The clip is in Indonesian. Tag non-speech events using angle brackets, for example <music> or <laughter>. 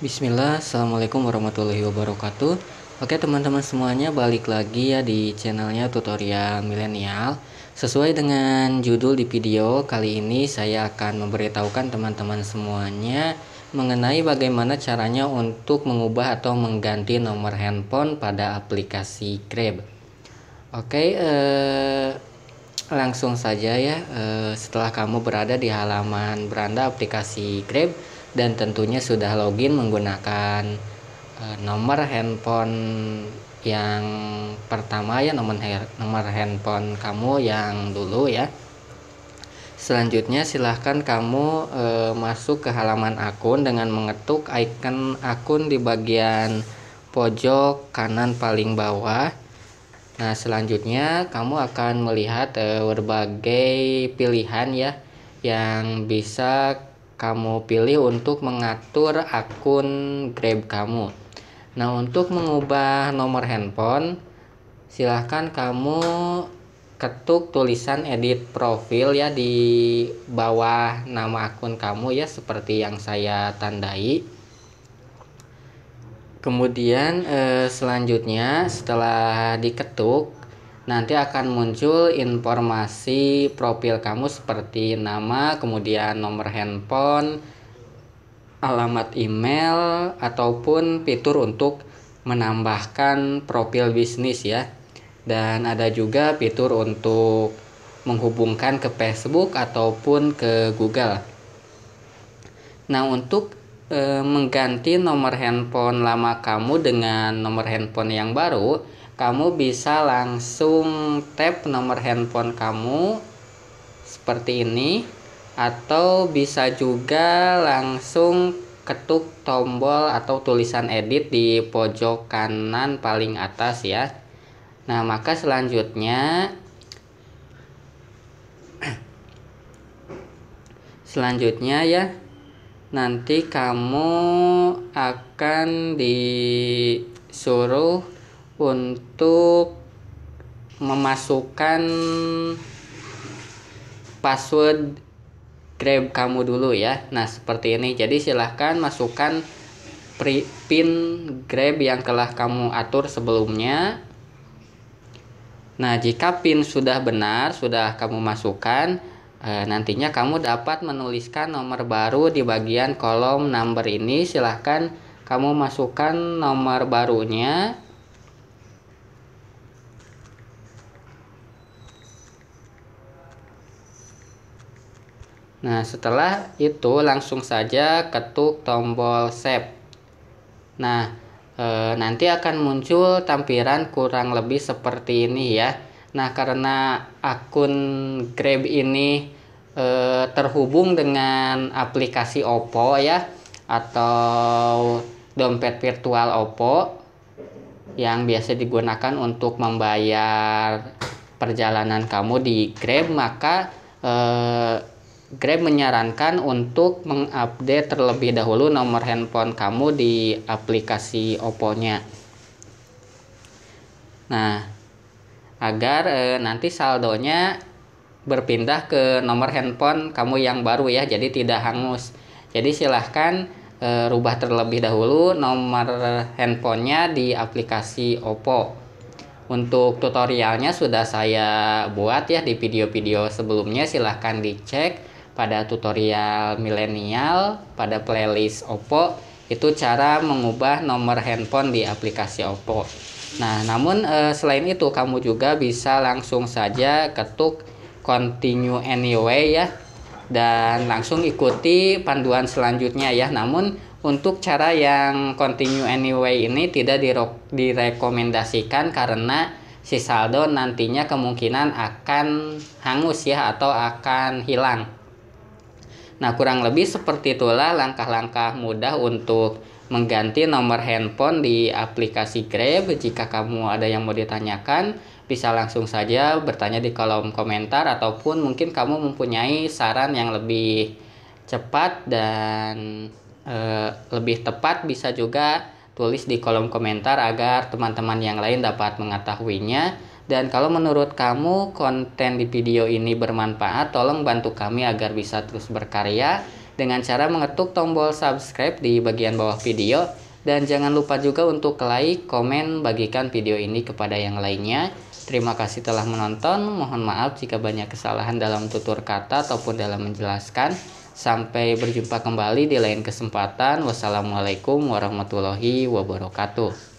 Bismillah, Assalamualaikum warahmatullahi wabarakatuh Oke teman-teman semuanya balik lagi ya di channelnya tutorial milenial Sesuai dengan judul di video kali ini saya akan memberitahukan teman-teman semuanya Mengenai bagaimana caranya untuk mengubah atau mengganti nomor handphone pada aplikasi Grab Oke eh, langsung saja ya eh, setelah kamu berada di halaman beranda aplikasi Grab dan tentunya sudah login menggunakan eh, nomor handphone yang pertama ya nomor nomor handphone kamu yang dulu ya. Selanjutnya silahkan kamu e, masuk ke halaman akun dengan mengetuk icon akun di bagian pojok kanan paling bawah. Nah, selanjutnya kamu akan melihat e, berbagai pilihan ya yang bisa kamu pilih untuk mengatur akun Grab kamu. Nah, untuk mengubah nomor handphone, silahkan kamu ketuk tulisan edit profil ya di bawah nama akun kamu ya seperti yang saya tandai. Kemudian eh, selanjutnya setelah diketuk nanti akan muncul informasi profil kamu seperti nama, kemudian nomor handphone, alamat email ataupun fitur untuk menambahkan profil bisnis ya. Dan ada juga fitur untuk menghubungkan ke Facebook ataupun ke Google. Nah, untuk e, mengganti nomor handphone lama kamu dengan nomor handphone yang baru, kamu bisa langsung tap nomor handphone kamu seperti ini atau bisa juga langsung ketuk tombol atau tulisan edit di pojok kanan paling atas ya. Nah, maka selanjutnya <clears throat> selanjutnya ya nanti kamu akan disuruh untuk memasukkan password Grab kamu dulu ya. Nah, seperti ini. Jadi silahkan masukkan pin Grab yang telah kamu atur sebelumnya. Nah, jika pin sudah benar, sudah kamu masukkan, E, nantinya kamu dapat menuliskan nomor baru di bagian kolom number ini. Silahkan kamu masukkan nomor barunya. Nah, setelah itu langsung saja ketuk tombol save. Nah, e, nanti akan muncul tampilan kurang lebih seperti ini ya. Nah, karena akun Grab ini e, terhubung dengan aplikasi Oppo ya atau dompet virtual Oppo yang biasa digunakan untuk membayar perjalanan kamu di Grab, maka e, Grab menyarankan untuk mengupdate terlebih dahulu nomor handphone kamu di aplikasi Oppo-nya. Nah, agar e, nanti saldonya berpindah ke nomor handphone kamu yang baru ya jadi tidak hangus jadi silahkan e, rubah terlebih dahulu nomor handphonenya di aplikasi Oppo untuk tutorialnya sudah saya buat ya di video-video sebelumnya silahkan dicek pada tutorial milenial pada playlist Oppo itu cara mengubah nomor handphone di aplikasi Oppo Nah, namun eh, selain itu kamu juga bisa langsung saja ketuk continue anyway ya dan langsung ikuti panduan selanjutnya ya. Namun untuk cara yang continue anyway ini tidak direkomendasikan karena si saldo nantinya kemungkinan akan hangus ya atau akan hilang. Nah, kurang lebih seperti itulah langkah-langkah mudah untuk mengganti nomor handphone di aplikasi Grab. Jika kamu ada yang mau ditanyakan, bisa langsung saja bertanya di kolom komentar ataupun mungkin kamu mempunyai saran yang lebih cepat dan e, lebih tepat bisa juga tulis di kolom komentar agar teman-teman yang lain dapat mengetahuinya. Dan kalau menurut kamu konten di video ini bermanfaat, tolong bantu kami agar bisa terus berkarya dengan cara mengetuk tombol subscribe di bagian bawah video. Dan jangan lupa juga untuk like, komen, bagikan video ini kepada yang lainnya. Terima kasih telah menonton. Mohon maaf jika banyak kesalahan dalam tutur kata ataupun dalam menjelaskan. Sampai berjumpa kembali di lain kesempatan. Wassalamualaikum warahmatullahi wabarakatuh.